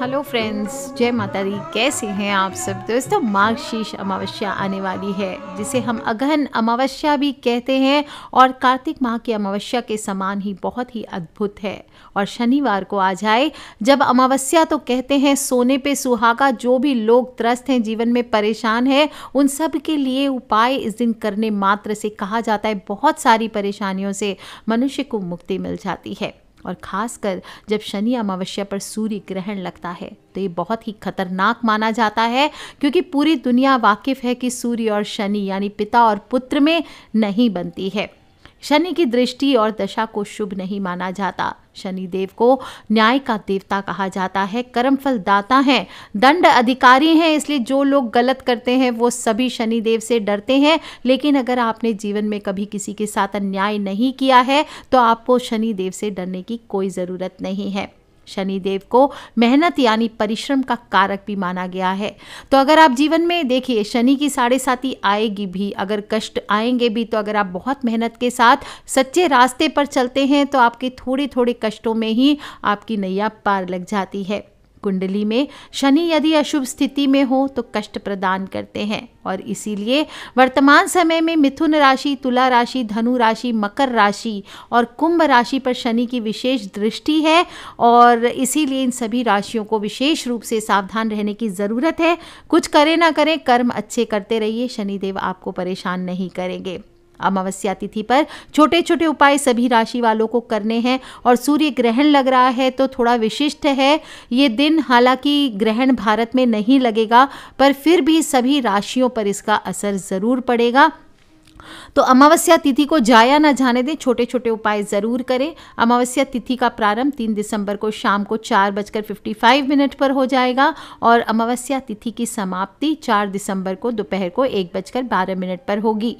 hello friends जय माता दी कैसे हैं आप सब दोस्तों तो मार्गशीर्ष अमावस्या आने वाली है जिसे हम अगहन अमावस्या भी कहते हैं और कार्तिक माह की अमावस्या के समान ही बहुत ही अद्भुत है और शनिवार को आ जाए जब अमावस्या तो कहते हैं सोने पे सुहागा जो भी लोग त्रस्त हैं जीवन में परेशान है उन सब के लिए उपाय इस दिन करने मात्र से कहा जाता है बहुत सारी परेशानियों से मनुष्य को मुक्ति मिल जाती है और खासकर जब शनि अमावस्या पर सूर्य ग्रहण लगता है तो ये बहुत ही खतरनाक माना जाता है क्योंकि पूरी दुनिया वाकिफ है कि सूर्य और शनि यानी पिता और पुत्र में नहीं बनती है शनि की दृष्टि और दशा को शुभ नहीं माना जाता शनि देव को न्याय का देवता कहा जाता है फल दाता हैं दंड अधिकारी हैं इसलिए जो लोग गलत करते हैं वो सभी शनि देव से डरते हैं लेकिन अगर आपने जीवन में कभी किसी के साथ अन्याय नहीं किया है तो आपको शनि देव से डरने की कोई ज़रूरत नहीं है शनिदेव को मेहनत यानी परिश्रम का कारक भी माना गया है तो अगर आप जीवन में देखिए शनि की साढ़े साथी आएगी भी अगर कष्ट आएंगे भी तो अगर आप बहुत मेहनत के साथ सच्चे रास्ते पर चलते हैं तो आपके थोड़े थोड़े कष्टों में ही आपकी नैया पार लग जाती है कुंडली में शनि यदि अशुभ स्थिति में हो तो कष्ट प्रदान करते हैं और इसीलिए वर्तमान समय में मिथुन राशि तुला राशि धनु राशि मकर राशि और कुंभ राशि पर शनि की विशेष दृष्टि है और इसीलिए इन सभी राशियों को विशेष रूप से सावधान रहने की ज़रूरत है कुछ करें ना करें कर्म अच्छे करते रहिए शनिदेव आपको परेशान नहीं करेंगे अमावस्या तिथि पर छोटे छोटे उपाय सभी राशि वालों को करने हैं और सूर्य ग्रहण लग रहा है तो थोड़ा विशिष्ट है ये दिन हालांकि ग्रहण भारत में नहीं लगेगा पर फिर भी सभी राशियों पर इसका असर ज़रूर पड़ेगा तो अमावस्या तिथि को जाया ना जाने दें छोटे छोटे उपाय ज़रूर करें अमावस्या तिथि का प्रारंभ तीन दिसंबर को शाम को चार बजकर फिफ्टी फाइव मिनट पर हो जाएगा और अमावस्या तिथि की समाप्ति चार दिसंबर को दोपहर को एक बजकर बारह मिनट पर होगी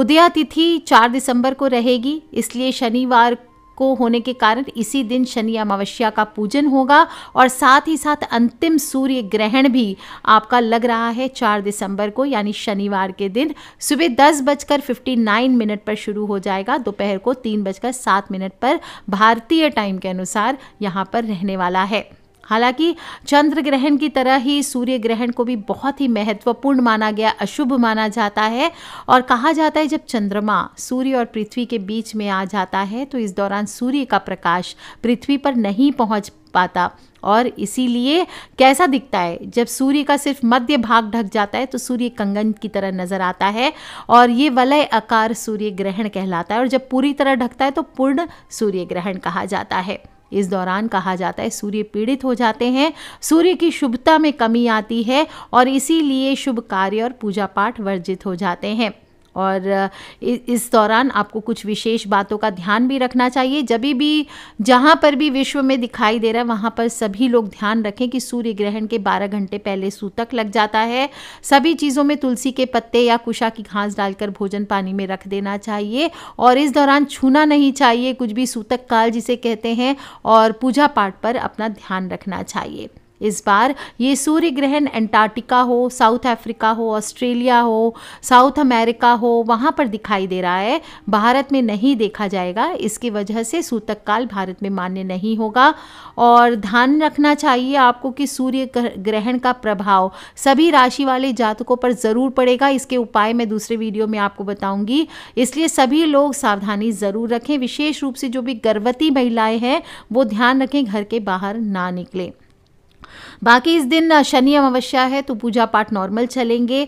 उदया तिथि चार दिसंबर को रहेगी इसलिए शनिवार को होने के कारण इसी दिन शनि अमावस्या का पूजन होगा और साथ ही साथ अंतिम सूर्य ग्रहण भी आपका लग रहा है चार दिसंबर को यानी शनिवार के दिन सुबह दस बजकर फिफ्टी नाइन मिनट पर शुरू हो जाएगा दोपहर को तीन बजकर सात मिनट पर भारतीय टाइम के अनुसार यहाँ पर रहने वाला है हालांकि चंद्र ग्रहण की तरह ही सूर्य ग्रहण को भी बहुत ही महत्वपूर्ण माना गया अशुभ माना जाता है और कहा जाता है जब चंद्रमा सूर्य और पृथ्वी के बीच में आ जाता है तो इस दौरान सूर्य का प्रकाश पृथ्वी पर नहीं पहुंच पाता और इसीलिए कैसा दिखता है जब सूर्य का सिर्फ मध्य भाग ढक जाता है तो सूर्य कंगन की तरह नजर आता है और ये वलय आकार सूर्य ग्रहण कहलाता है और जब पूरी तरह ढकता है तो पूर्ण सूर्य ग्रहण कहा जाता है इस दौरान कहा जाता है सूर्य पीड़ित हो जाते हैं सूर्य की शुभता में कमी आती है और इसीलिए शुभ कार्य और पूजा पाठ वर्जित हो जाते हैं और इस दौरान आपको कुछ विशेष बातों का ध्यान भी रखना चाहिए जब भी जहाँ पर भी विश्व में दिखाई दे रहा है वहाँ पर सभी लोग ध्यान रखें कि सूर्य ग्रहण के 12 घंटे पहले सूतक लग जाता है सभी चीज़ों में तुलसी के पत्ते या कुशा की घास डालकर भोजन पानी में रख देना चाहिए और इस दौरान छूना नहीं चाहिए कुछ भी सूतक काल जिसे कहते हैं और पूजा पाठ पर अपना ध्यान रखना चाहिए इस बार ये सूर्य ग्रहण अंटार्कटिका हो साउथ अफ्रीका हो ऑस्ट्रेलिया हो साउथ अमेरिका हो वहाँ पर दिखाई दे रहा है भारत में नहीं देखा जाएगा इसकी वजह से सूतक काल भारत में मान्य नहीं होगा और ध्यान रखना चाहिए आपको कि सूर्य ग्रहण का प्रभाव सभी राशि वाले जातकों पर ज़रूर पड़ेगा इसके उपाय मैं दूसरे वीडियो में आपको बताऊँगी इसलिए सभी लोग सावधानी ज़रूर रखें विशेष रूप से जो भी गर्भवती महिलाएँ हैं वो ध्यान रखें घर के बाहर ना निकलें बाकी इस दिन शनि अमावस्या है तो पूजा पाठ नॉर्मल चलेंगे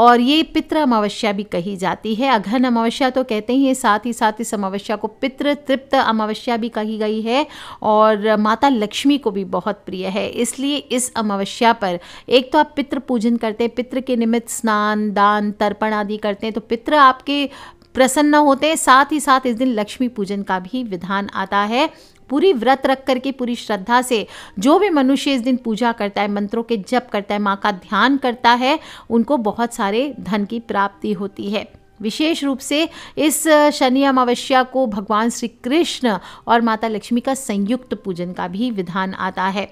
और ये पितृ अमावस्या भी कही जाती है अघन अमावस्या तो कहते ही हैं साथ ही साथ इस अमावस्या को पितृ तृप्त अमावस्या भी कही गई है और माता लक्ष्मी को भी बहुत प्रिय है इसलिए इस अमावस्या पर एक तो आप पितृ पूजन करते हैं पितृ के निमित्त स्नान दान तर्पण आदि करते हैं तो पितृ आपके प्रसन्न होते हैं साथ ही साथ इस दिन लक्ष्मी पूजन का भी विधान आता है पूरी व्रत रख करके पूरी श्रद्धा से जो भी मनुष्य इस दिन पूजा करता है मंत्रों के जप करता है माँ का ध्यान करता है उनको बहुत सारे धन की प्राप्ति होती है विशेष रूप से इस शनि अमावस्या को भगवान श्री कृष्ण और माता लक्ष्मी का संयुक्त पूजन का भी विधान आता है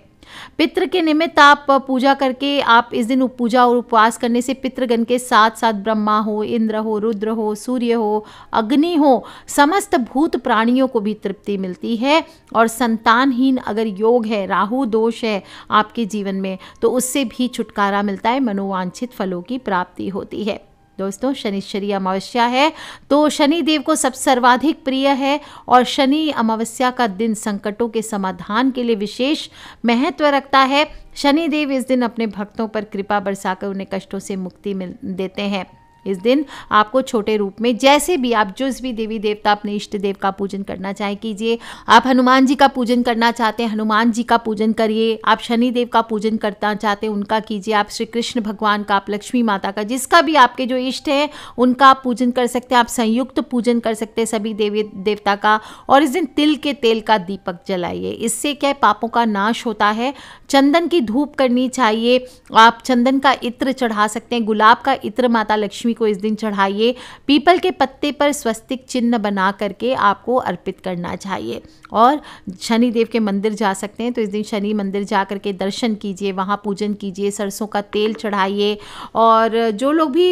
पितृ के निमित्त आप पूजा करके आप इस दिन पूजा और उपवास करने से पितृगण के साथ साथ ब्रह्मा हो इंद्र हो रुद्र हो सूर्य हो अग्नि हो समस्त भूत प्राणियों को भी तृप्ति मिलती है और संतानहीन अगर योग है राहु दोष है आपके जीवन में तो उससे भी छुटकारा मिलता है मनोवांछित फलों की प्राप्ति होती है दोस्तों शनिश्चरी अमावस्या है तो शनि देव को सब सर्वाधिक प्रिय है और शनि अमावस्या का दिन संकटों के समाधान के लिए विशेष महत्व रखता है शनि देव इस दिन अपने भक्तों पर कृपा बरसाकर उन्हें कष्टों से मुक्ति मिल देते हैं इस दिन आपको छोटे रूप में जैसे भी आप जिस भी देवी देवता अपने इष्ट देव का पूजन करना चाहे कीजिए आप हनुमान जी का पूजन करना चाहते हैं हनुमान जी का पूजन करिए आप शनि देव का पूजन करना चाहते हैं उनका कीजिए आप श्री कृष्ण भगवान का आप लक्ष्मी माता का जिसका भी आपके जो इष्ट है उनका आप पूजन कर सकते हैं आप संयुक्त पूजन कर सकते हैं सभी देवी देवता का और इस दिन तिल के तेल का दीपक जलाइए इससे क्या पापों का नाश होता है चंदन की धूप करनी चाहिए आप चंदन का इत्र चढ़ा सकते हैं गुलाब का इत्र माता लक्ष्मी लक्ष्मी को इस दिन चढ़ाइए पीपल के पत्ते पर स्वस्तिक चिन्ह बना करके आपको अर्पित करना चाहिए और शनि देव के मंदिर जा सकते हैं तो इस दिन शनि मंदिर जा करके दर्शन कीजिए वहाँ पूजन कीजिए सरसों का तेल चढ़ाइए और जो लोग भी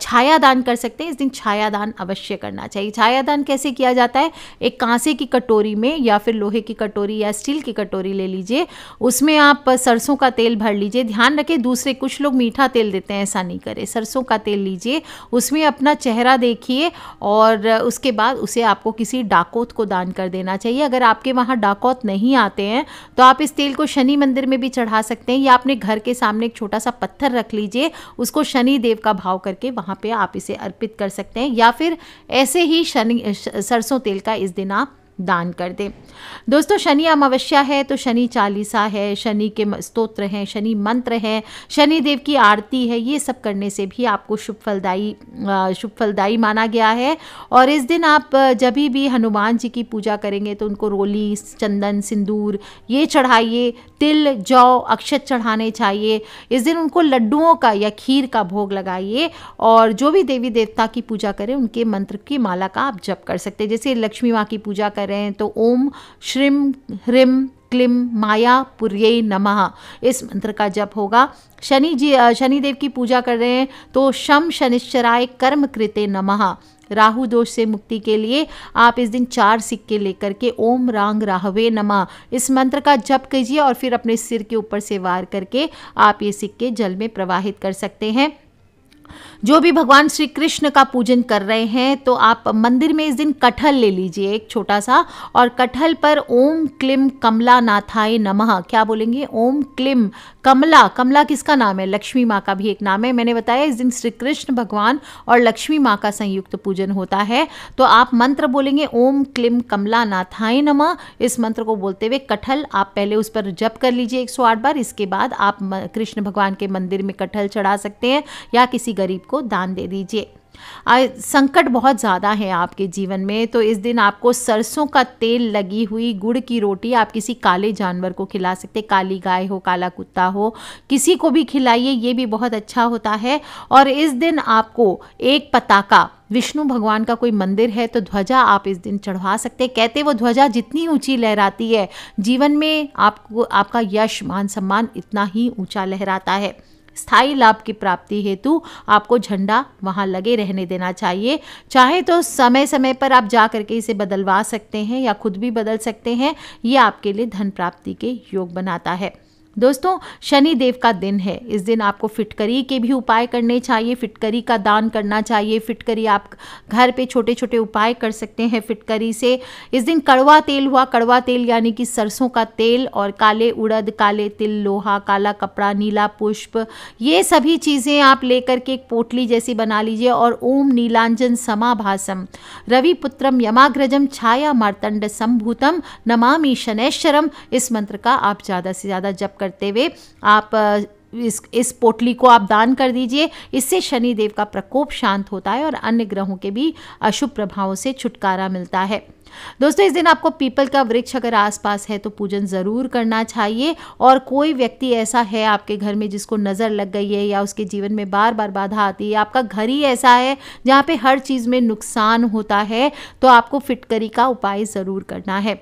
छाया दान कर सकते हैं इस दिन छाया दान अवश्य करना चाहिए छाया दान कैसे किया जाता है एक कांसे की कटोरी में या फिर लोहे की कटोरी या स्टील की कटोरी ले लीजिए उसमें आप सरसों का तेल भर लीजिए ध्यान रखें दूसरे कुछ लोग मीठा तेल देते हैं ऐसा नहीं करें सरसों का तेल लीजिए लीजिए उसमें अपना चेहरा देखिए और उसके बाद उसे आपको किसी डाकोत को दान कर देना चाहिए अगर आपके वहाँ डाकोत नहीं आते हैं तो आप इस तेल को शनि मंदिर में भी चढ़ा सकते हैं या अपने घर के सामने एक छोटा सा पत्थर रख लीजिए उसको शनि देव का भाव करके वहाँ पे आप इसे अर्पित कर सकते हैं या फिर ऐसे ही शनि सरसों तेल का इस दिन आप दान कर दें दोस्तों शनि अमावस्या है तो शनि चालीसा है शनि के स्तोत्र हैं शनि मंत्र हैं शनि देव की आरती है ये सब करने से भी आपको शुभ फलदायी शुभ फलदायी माना गया है और इस दिन आप जब भी हनुमान जी की पूजा करेंगे तो उनको रोली चंदन सिंदूर ये चढ़ाइए तिल जौ अक्षत चढ़ाने चाहिए इस दिन उनको लड्डुओं का या खीर का भोग लगाइए और जो भी देवी देवता की पूजा करें उनके मंत्र की माला का आप जप कर सकते हैं जैसे लक्ष्मी माँ की पूजा करें रहे हैं तो ओम श्रीम ह्रीम क्लिम माया पुर्य नमः इस मंत्र का जप होगा शनि जी देव की पूजा कर रहे हैं तो शम शनिश्चराय कर्म कृते नमः राहु दोष से मुक्ति के लिए आप इस दिन चार सिक्के लेकर के ओम रांग राहवे नमः इस मंत्र का जप कीजिए और फिर अपने सिर के ऊपर से वार करके आप ये सिक्के जल में प्रवाहित कर सकते हैं जो भी भगवान श्री कृष्ण का पूजन कर रहे हैं तो आप मंदिर में इस दिन कटहल ले लीजिए एक छोटा सा और कटहल पर ओम क्लिम कमला नाथाय नमः क्या बोलेंगे ओम क्लिम कमला कमला किसका नाम है लक्ष्मी माँ का भी एक नाम है मैंने बताया इस दिन श्री कृष्ण भगवान और लक्ष्मी माँ का संयुक्त पूजन होता है तो आप मंत्र बोलेंगे ओम क्लिम कमला नाथाय नम इस मंत्र को बोलते हुए कटहल आप पहले उस पर जप कर लीजिए एक बार इसके बाद आप कृष्ण भगवान के मंदिर में कटहल चढ़ा सकते हैं या किसी गरीब को दान दे दीजिए संकट बहुत ज़्यादा है आपके जीवन में तो इस दिन आपको सरसों का तेल लगी हुई गुड़ की रोटी आप किसी काले जानवर को खिला सकते काली गाय हो काला कुत्ता हो किसी को भी खिलाइए ये भी बहुत अच्छा होता है और इस दिन आपको एक पताका विष्णु भगवान का कोई मंदिर है तो ध्वजा आप इस दिन चढ़वा सकते हैं कहते वो ध्वजा जितनी ऊंची लहराती है जीवन में आपको आपका यश मान सम्मान इतना ही ऊंचा लहराता है स्थायी लाभ की प्राप्ति हेतु आपको झंडा वहां लगे रहने देना चाहिए चाहे तो समय समय पर आप जा करके इसे बदलवा सकते हैं या खुद भी बदल सकते हैं ये आपके लिए धन प्राप्ति के योग बनाता है दोस्तों शनि देव का दिन है इस दिन आपको फिटकरी के भी उपाय करने चाहिए फिटकरी का दान करना चाहिए फिटकरी आप घर पे छोटे छोटे उपाय कर सकते हैं फिटकरी से इस दिन कड़वा तेल हुआ कड़वा तेल यानी कि सरसों का तेल और काले उड़द काले तिल लोहा काला कपड़ा नीला पुष्प ये सभी चीज़ें आप लेकर के एक पोटली जैसी बना लीजिए और ओम नीलांजन समाभासम रविपुत्रम यमाग्रजम छाया मार्तंड सम्भूतम नमामि शनैश्वरम इस मंत्र का आप ज़्यादा से ज़्यादा जप कर करते हुए आप इस इस पोटली को आप दान कर दीजिए इससे शनि देव का प्रकोप शांत होता है और अन्य ग्रहों के भी अशुभ प्रभावों से छुटकारा मिलता है दोस्तों इस दिन आपको पीपल का वृक्ष अगर आसपास है तो पूजन ज़रूर करना चाहिए और कोई व्यक्ति ऐसा है आपके घर में जिसको नज़र लग गई है या उसके जीवन में बार बार बाधा आती है आपका घर ही ऐसा है जहाँ पे हर चीज़ में नुकसान होता है तो आपको फिटकरी का उपाय ज़रूर करना है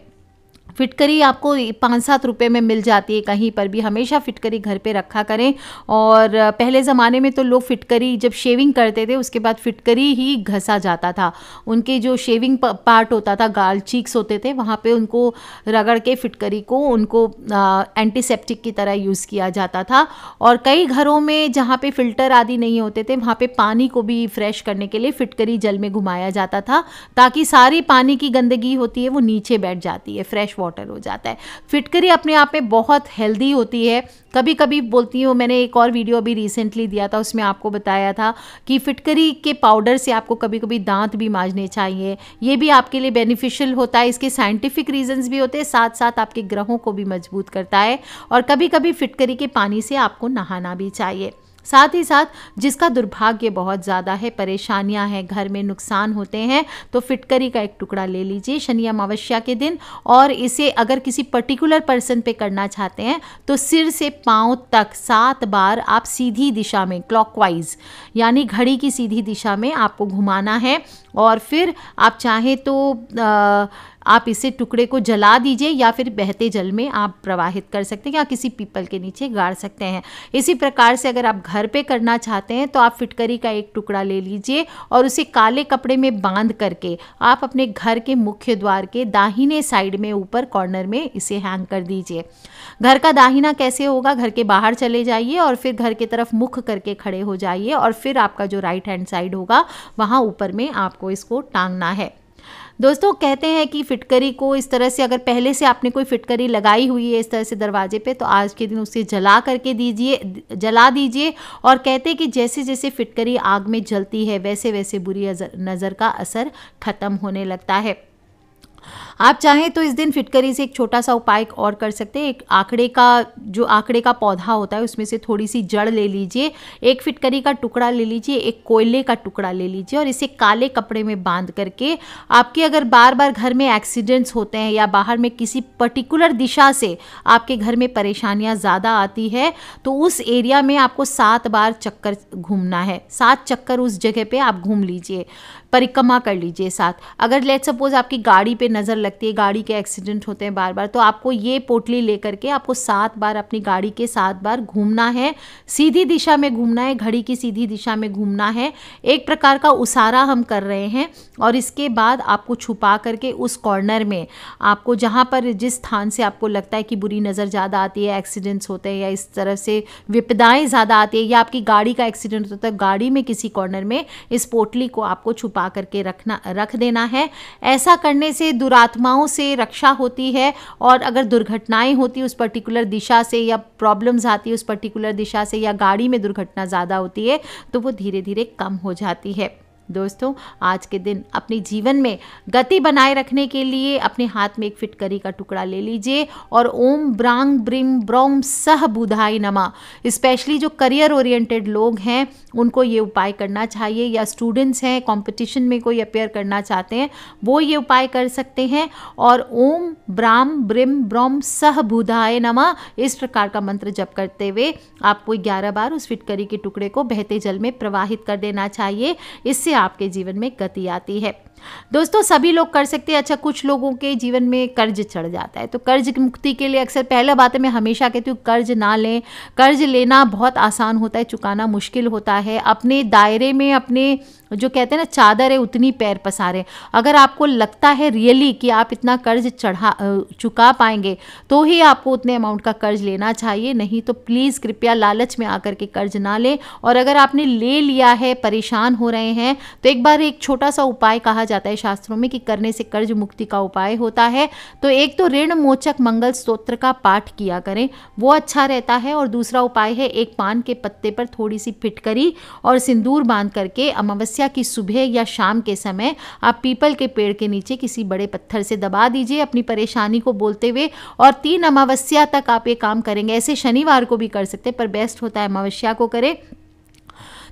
फिटकरी आपको पाँच सात रुपये में मिल जाती है कहीं पर भी हमेशा फिटकरी घर पे रखा करें और पहले ज़माने में तो लोग फिटकरी जब शेविंग करते थे उसके बाद फिटकरी ही घसा जाता था उनके जो शेविंग पार्ट होता था गाल चीक्स होते थे वहाँ पे उनको रगड़ के फिटकरी को उनको एंटीसेप्टिक की तरह यूज़ किया जाता था और कई घरों में जहाँ पर फिल्टर आदि नहीं होते थे वहाँ पर पानी को भी फ्रेश करने के लिए फिटकरी जल में घुमाया जाता था ताकि सारी पानी की गंदगी होती है वो नीचे बैठ जाती है फ्रेश बॉटल हो जाता है फिटकरी अपने आप में बहुत हेल्दी होती है कभी कभी बोलती हूँ मैंने एक और वीडियो अभी रिसेंटली दिया था उसमें आपको बताया था कि फिटकरी के पाउडर से आपको कभी कभी दांत भी माजने चाहिए ये भी आपके लिए बेनिफिशियल होता है इसके साइंटिफिक रीजंस भी होते हैं साथ साथ आपके ग्रहों को भी मजबूत करता है और कभी कभी फिटकरी के पानी से आपको नहाना भी चाहिए साथ ही साथ जिसका दुर्भाग्य बहुत ज़्यादा है परेशानियां हैं घर में नुकसान होते हैं तो फिटकरी का एक टुकड़ा ले लीजिए शनि अमावस्या के दिन और इसे अगर किसी पर्टिकुलर पर्सन पे करना चाहते हैं तो सिर से पाँव तक सात बार आप सीधी दिशा में क्लॉकवाइज यानी घड़ी की सीधी दिशा में आपको घुमाना है और फिर आप चाहें तो आ, आप इसे टुकड़े को जला दीजिए या फिर बहते जल में आप प्रवाहित कर सकते हैं या किसी पीपल के नीचे गाड़ सकते हैं इसी प्रकार से अगर आप घर पे करना चाहते हैं तो आप फिटकरी का एक टुकड़ा ले लीजिए और उसे काले कपड़े में बांध करके आप अपने घर के मुख्य द्वार के दाहिने साइड में ऊपर कॉर्नर में इसे हैंग कर दीजिए घर का दाहिना कैसे होगा घर के बाहर चले जाइए और फिर घर की तरफ मुख करके खड़े हो जाइए और फिर आपका जो राइट हैंड साइड होगा वहाँ ऊपर में आपको इसको टांगना है दोस्तों कहते हैं कि फिटकरी को इस तरह से अगर पहले से आपने कोई फिटकरी लगाई हुई है इस तरह से दरवाजे पे तो आज के दिन उसे जला करके दीजिए जला दीजिए और कहते हैं कि जैसे जैसे फिटकरी आग में जलती है वैसे वैसे बुरी नज़र का असर ख़त्म होने लगता है आप चाहें तो इस दिन फिटकरी से एक छोटा सा उपाय और कर सकते हैं एक आंकड़े का जो आंकड़े का पौधा होता है उसमें से थोड़ी सी जड़ ले लीजिए एक फिटकरी का टुकड़ा ले लीजिए एक कोयले का टुकड़ा ले लीजिए और इसे काले कपड़े में बांध करके आपके अगर बार बार घर में एक्सीडेंट्स होते हैं या बाहर में किसी पर्टिकुलर दिशा से आपके घर में परेशानियाँ ज़्यादा आती है तो उस एरिया में आपको सात बार चक्कर घूमना है सात चक्कर उस जगह पर आप घूम लीजिए परिक्रमा कर लीजिए साथ अगर लेट सपोज़ आपकी गाड़ी पे नज़र लगती है गाड़ी के एक्सीडेंट होते हैं बार बार तो आपको ये पोटली लेकर के आपको सात बार अपनी गाड़ी के सात बार घूमना है सीधी दिशा में घूमना है घड़ी की सीधी दिशा में घूमना है एक प्रकार का उसारा हम कर रहे हैं और इसके बाद आपको छुपा करके उस कॉर्नर में आपको जहाँ पर जिस स्थान से आपको लगता है कि बुरी नज़र ज़्यादा आती है एक्सीडेंट्स होते हैं या इस तरह से विपदाएँ ज़्यादा आती है या आपकी गाड़ी का एक्सीडेंट होता है तो गाड़ी में किसी कॉर्नर में इस पोटली को आपको छुपा छुपा करके रखना रख देना है ऐसा करने से दुरात्माओं से रक्षा होती है और अगर दुर्घटनाएं होती उस पर्टिकुलर दिशा से या प्रॉब्लम्स आती है उस पर्टिकुलर दिशा से या गाड़ी में दुर्घटना ज़्यादा होती है तो वो धीरे धीरे कम हो जाती है दोस्तों आज के दिन अपने जीवन में गति बनाए रखने के लिए अपने हाथ में एक फिटकरी का टुकड़ा ले लीजिए और ओम ब्रांग ब्रिम ब्रोम सह बुधाई नमा स्पेशली जो करियर ओरिएंटेड लोग हैं उनको ये उपाय करना चाहिए या स्टूडेंट्स हैं कंपटीशन में कोई अपेयर करना चाहते हैं वो ये उपाय कर सकते हैं और ओम ब्राम ब्रिम ब्रोम सह बुधाए नमा इस प्रकार का मंत्र जप करते हुए आपको ग्यारह बार उस फिटकरी के टुकड़े को बहते जल में प्रवाहित कर देना चाहिए इससे आपके जीवन में गति आती है दोस्तों सभी लोग कर सकते हैं अच्छा कुछ लोगों के जीवन में कर्ज चढ़ जाता है तो कर्ज की मुक्ति के लिए अक्सर पहला बात है मैं हमेशा कहती हूँ कर्ज ना लें कर्ज लेना बहुत आसान होता है चुकाना मुश्किल होता है अपने दायरे में अपने जो कहते हैं ना चादर है उतनी पैर पसारे अगर आपको लगता है रियली कि आप इतना कर्ज चढ़ा चुका पाएंगे तो ही आपको उतने अमाउंट का कर्ज लेना चाहिए नहीं तो प्लीज़ कृपया लालच में आकर के कर्ज ना लें और अगर आपने ले लिया है परेशान हो रहे हैं तो एक बार एक छोटा सा उपाय कहा जाता है शास्त्रों में कि करने से कर्ज मुक्ति का उपाय होता है तो एक तो ऋण मोचक मंगल स्त्रोत्र का पाठ किया करें वो अच्छा रहता है और दूसरा उपाय है एक पान के पत्ते पर थोड़ी सी फिटकरी और सिंदूर बांध करके अमावस्या अमावस्या की सुबह या शाम के समय आप पीपल के पेड़ के नीचे किसी बड़े पत्थर से दबा दीजिए अपनी परेशानी को बोलते हुए और तीन अमावस्या तक आप ये काम करेंगे ऐसे शनिवार को भी कर सकते हैं पर बेस्ट होता है अमावस्या को करें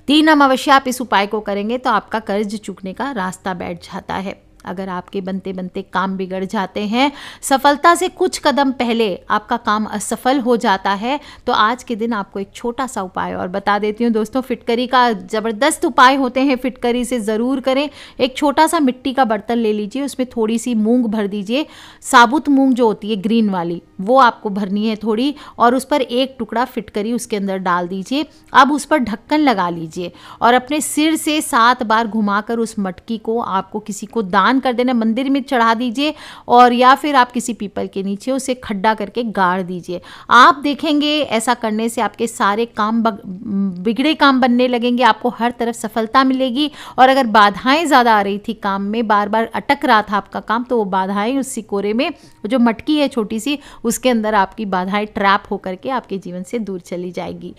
तीन अमावस्या आप इस उपाय को करेंगे तो आपका कर्ज चुकने का रास्ता बैठ जाता है अगर आपके बनते बनते काम बिगड़ जाते हैं सफलता से कुछ कदम पहले आपका काम असफल हो जाता है तो आज के दिन आपको एक छोटा सा उपाय और बता देती हूँ दोस्तों फिटकरी का ज़बरदस्त उपाय होते हैं फिटकरी से ज़रूर करें एक छोटा सा मिट्टी का बर्तन ले लीजिए उसमें थोड़ी सी मूंग भर दीजिए साबुत मूंग जो होती है ग्रीन वाली वो आपको भरनी है थोड़ी और उस पर एक टुकड़ा फिट करी उसके अंदर डाल दीजिए अब उस पर ढक्कन लगा लीजिए और अपने सिर से सात बार घुमाकर उस मटकी को आपको किसी को दान कर देना मंदिर में चढ़ा दीजिए और या फिर आप किसी पीपल के नीचे उसे खड्डा करके गाड़ दीजिए आप देखेंगे ऐसा करने से आपके सारे काम बिगड़े काम बनने लगेंगे आपको हर तरफ सफलता मिलेगी और अगर बाधाएं ज़्यादा आ रही थी काम में बार बार अटक रहा था आपका काम तो वो बाधाएं उस सिकोरे में जो मटकी है छोटी सी उस उसके अंदर आपकी बाधाएं ट्रैप होकर के आपके जीवन से दूर चली जाएगी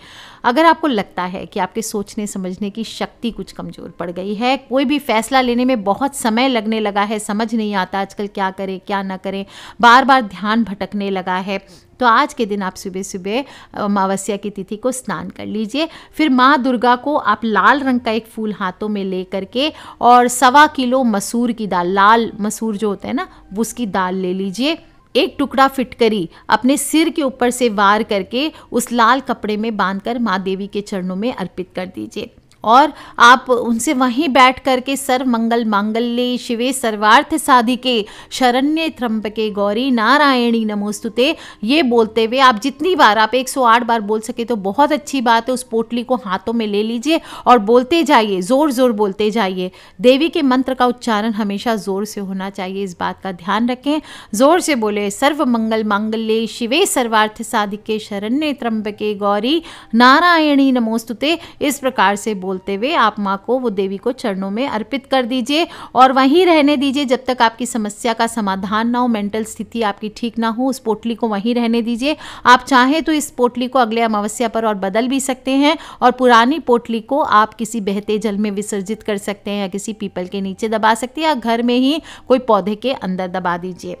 अगर आपको लगता है कि आपके सोचने समझने की शक्ति कुछ कमज़ोर पड़ गई है कोई भी फैसला लेने में बहुत समय लगने लगा है समझ नहीं आता आजकल क्या करें क्या ना करें बार बार ध्यान भटकने लगा है तो आज के दिन आप सुबह सुबह अमावस्या की तिथि को स्नान कर लीजिए फिर माँ दुर्गा को आप लाल रंग का एक फूल हाथों में ले करके और सवा किलो मसूर की दाल लाल मसूर जो होता है ना उसकी दाल ले लीजिए एक टुकड़ा फिट करी अपने सिर के ऊपर से वार करके उस लाल कपड़े में बांधकर माँ देवी के चरणों में अर्पित कर दीजिए और आप उनसे वहीं बैठ करके सर्व मंगल मांगल्य शिवे सर्वार्थ साधिके शरण्य त्र्यंबके गौरी नारायणी नमोस्तुते ये बोलते हुए आप जितनी बार आप 108 बार बोल सके तो बहुत अच्छी बात है उस पोटली को हाथों में ले लीजिए और बोलते जाइए ज़ोर ज़ोर बोलते जाइए देवी के मंत्र का उच्चारण हमेशा ज़ोर से होना चाहिए इस बात का ध्यान रखें ज़ोर से बोले सर्व मंगल मांगल्य शिवे सर्वार्थ साधिके शरण्य त्रम्बके गौरी नारायणी नमोस्तुते इस प्रकार से बोल बोलते हुए आप माँ को वो देवी को चरणों में अर्पित कर दीजिए और वहीं रहने दीजिए जब तक आपकी समस्या का समाधान ना हो मेंटल स्थिति आपकी ठीक ना हो उस पोटली को वहीं रहने दीजिए आप चाहें तो इस पोटली को अगले अमावस्या पर और बदल भी सकते हैं और पुरानी पोटली को आप किसी बहते जल में विसर्जित कर सकते हैं या किसी पीपल के नीचे दबा सकते हैं या घर में ही कोई पौधे के अंदर दबा दीजिए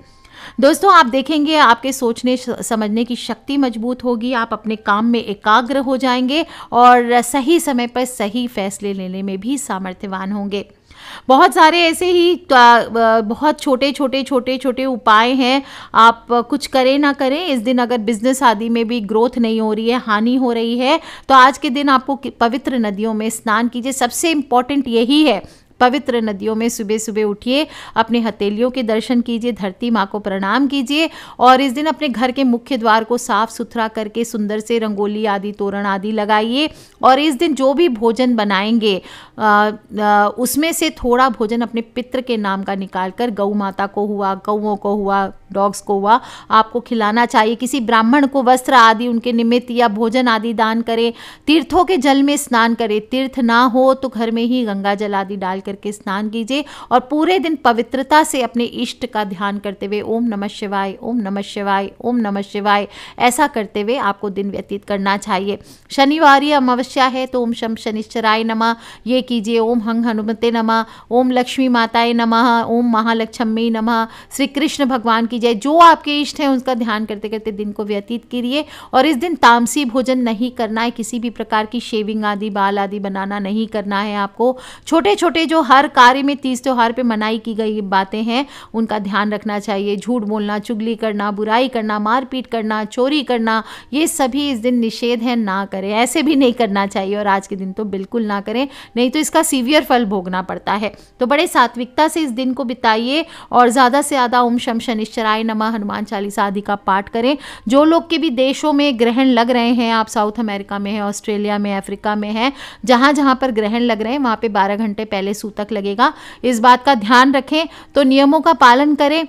दोस्तों आप देखेंगे आपके सोचने समझने की शक्ति मजबूत होगी आप अपने काम में एकाग्र हो जाएंगे और सही समय पर सही फैसले लेने में भी सामर्थ्यवान होंगे बहुत सारे ऐसे ही बहुत छोटे छोटे छोटे छोटे उपाय हैं आप कुछ करें ना करें इस दिन अगर बिजनेस आदि में भी ग्रोथ नहीं हो रही है हानि हो रही है तो आज के दिन आपको पवित्र नदियों में स्नान कीजिए सबसे इम्पॉर्टेंट यही है पवित्र नदियों में सुबह सुबह उठिए अपने हथेलियों के दर्शन कीजिए धरती माँ को प्रणाम कीजिए और इस दिन अपने घर के मुख्य द्वार को साफ सुथरा करके सुंदर से रंगोली आदि तोरण आदि लगाइए और इस दिन जो भी भोजन बनाएंगे उसमें से थोड़ा भोजन अपने पित्र के नाम का निकाल कर गऊ माता को हुआ गौओं को हुआ डॉग्स को हुआ आपको खिलाना चाहिए किसी ब्राह्मण को वस्त्र आदि उनके निमित्त या भोजन आदि दान करें तीर्थों के जल में स्नान करें तीर्थ ना हो तो घर में ही गंगा जल आदि डाल करके स्नान कीजिए और पूरे दिन पवित्रता से अपने इष्ट का ध्यान करते हुए ओम नम शिवाय ओम नम शिवाय ओम नम शिवाय ऐसा करते हुए आपको दिन व्यतीत करना चाहिए शनिवार अमावस्या है तो ओम शम शनिश्चराय नमः ये कीजिए ओम हंग हनुमते नमः ओम लक्ष्मी माताए नमः ओम महालक्ष्मी नमः श्री कृष्ण भगवान की कीजिए जो आपके इष्ट हैं उनका ध्यान करते करते दिन को व्यतीत करिए और इस दिन तामसी भोजन नहीं करना है किसी भी प्रकार की शेविंग आदि बाल आदि बनाना नहीं करना है आपको छोटे छोटे जो हर कार्य में तीज त्यौहार पर मनाई की गई बातें हैं उनका ध्यान रखना चाहिए झूठ बोलना चुगली करना बुराई करना मारपीट करना चोरी करना ये सभी इस दिन निषेध है ना करें ऐसे भी नहीं करना चाहिए और आज के दिन तो बिल्कुल ना करें नहीं तो इसका सीवियर फल भोगना पड़ता है तो बड़े सात्विकता से इस दिन को बिताइए और ज़्यादा से ज़्यादा ओम शम शनिश्चर शराय नमा हनुमान चालीसा आदि का पाठ करें जो लोग के भी देशों में ग्रहण लग रहे हैं आप साउथ अमेरिका में हैं ऑस्ट्रेलिया में अफ्रीका में हैं जहाँ जहाँ पर ग्रहण लग रहे हैं वहाँ पर बारह घंटे पहले सूतक लगेगा इस बात का ध्यान रखें तो नियमों का पालन करें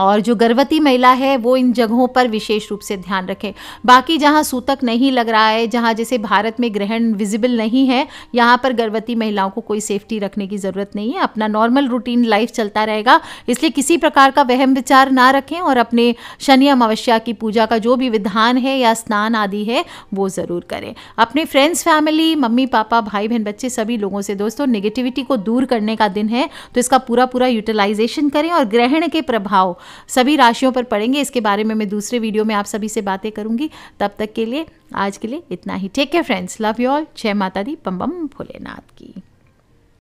और जो गर्भवती महिला है वो इन जगहों पर विशेष रूप से ध्यान रखें बाकी जहाँ सूतक नहीं लग रहा है जहाँ जैसे भारत में ग्रहण विजिबल नहीं है यहाँ पर गर्भवती महिलाओं को कोई सेफ्टी रखने की ज़रूरत नहीं है अपना नॉर्मल रूटीन लाइफ चलता रहेगा इसलिए किसी प्रकार का वहम विचार ना रखें और अपने शनि अमावस्या की पूजा का जो भी विधान है या स्नान आदि है वो ज़रूर करें अपने फ्रेंड्स फैमिली मम्मी पापा भाई बहन बच्चे सभी लोगों से दोस्तों नेगेटिविटी को दूर करने का दिन है तो इसका पूरा पूरा यूटिलाइजेशन करें और ग्रहण के प्रभाव सभी राशियों पर पड़ेंगे इसके बारे में मैं दूसरे वीडियो में आप सभी से बातें करूंगी तब तक के लिए आज के लिए इतना ही take care friends love you all जय माता दी पम्बम भोलेनाथ की